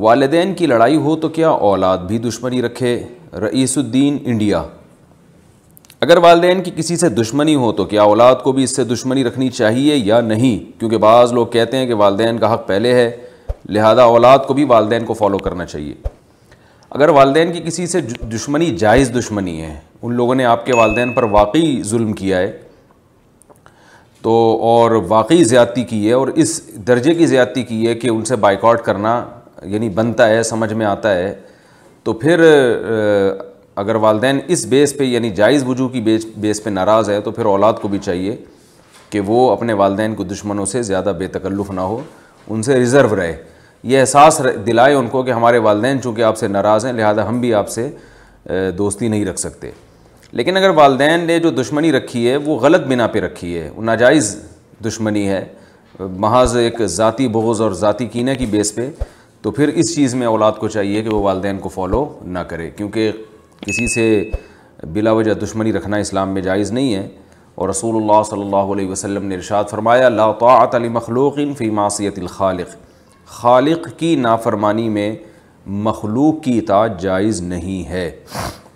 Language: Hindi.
वालदेन की लड़ाई हो तो क्या औलाद भी दुश्मनी रखे रईसुद्दीन इंडिया अगर वालदेन की किसी से दुश्मनी हो तो क्या औलाद को भी इससे दुश्मनी रखनी चाहिए या नहीं क्योंकि बाज़ लोग कहते हैं कि वालदेन का हक़ पहले है लिहाजा औलाद को भी वालदेन को फॉलो करना चाहिए अगर वालदेन की किसी से दुश्मनी जायज़ दुश्मनी है उन लोगों ने आपके वालदेन पर वाकई जुल्म किया है तो और वाकई ज़्यादती की है और इस दर्जे की ज़्यादती की है कि उनसे बाइकआउट करना यानी बनता है समझ में आता है तो फिर अगर वालदे इस बेस पे यानी जायज़ वजू की बेस बेस पे नाराज़ है तो फिर औलाद को भी चाहिए कि वो अपने वालदे को दुश्मनों से ज़्यादा बेतकल्लुफ़ ना हो उनसे रिज़र्व रहे ये एहसास दिलाए उनको कि हमारे वालदे चूँकि आपसे नाराज़ हैं लिहाजा हम भी आपसे दोस्ती नहीं रख सकते लेकिन अगर वालदे ने जो दुश्मनी रखी है वो गलत बिना पर रखी है नाजायज़ दुश्मनी है महाज एक ज़ाती बोझ और ज़ाती कीने की बेस पर तो फिर इस चीज़ में औलाद को चाहिए कि वो वालदेन को फॉलो ना करे क्योंकि किसी से बिला वजह दुश्मनी रखना इस्लाम में जायज़ नहीं है और रसूल सल्ला वसम ने इरशाद फरमाया लाताली मखलूक़ फ़ी मासीत खालिक खालिक की नाफरमानी में मखलूक की इतात जायज़ नहीं है